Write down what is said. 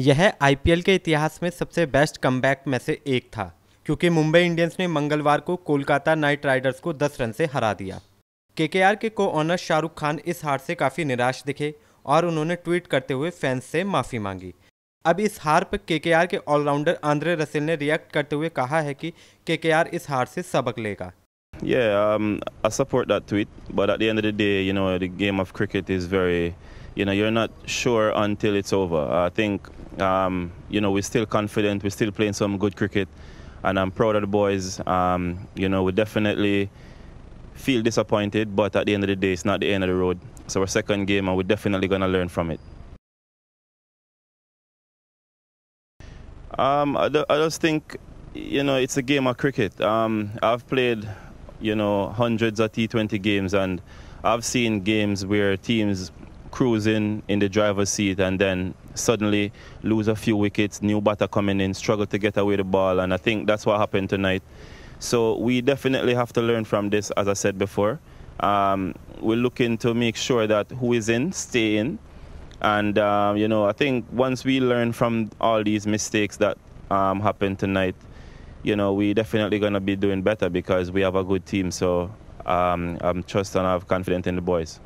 यह आईपीएल के इतिहास में सबसे बेस्ट कम में से एक था क्योंकि मुंबई इंडियंस ने मंगलवार को कोलकाता नाइट राइडर्स को 10 रन से हरा दिया केकेआर के को ऑनर शाहरुख खान इस हार से काफ़ी निराश दिखे और उन्होंने ट्वीट करते हुए फैंस से माफ़ी मांगी अब इस हार पर केकेआर के ऑलराउंडर आंद्रे रसेल ने रिएक्ट करते हुए कहा है कि केकेआर इस हार से सबक लेगा Yeah, um, I support that tweet, but at the end of the day, you know, the game of cricket is very, you know, you're not sure until it's over. I think, um, you know, we're still confident, we're still playing some good cricket, and I'm proud of the boys. Um, you know, we definitely feel disappointed, but at the end of the day, it's not the end of the road. It's our second game, and we're definitely going to learn from it. Um, I, I just think, you know, it's a game of cricket. Um, I've played you know, hundreds of T20 games, and I've seen games where teams cruising in the driver's seat and then suddenly lose a few wickets, new batter coming in, struggle to get away the ball, and I think that's what happened tonight. So we definitely have to learn from this, as I said before. Um, we're looking to make sure that who is in, stay in. And, um, you know, I think once we learn from all these mistakes that um, happened tonight, you know, we're definitely going to be doing better because we have a good team. So um, I'm trusting and I have confidence in the boys.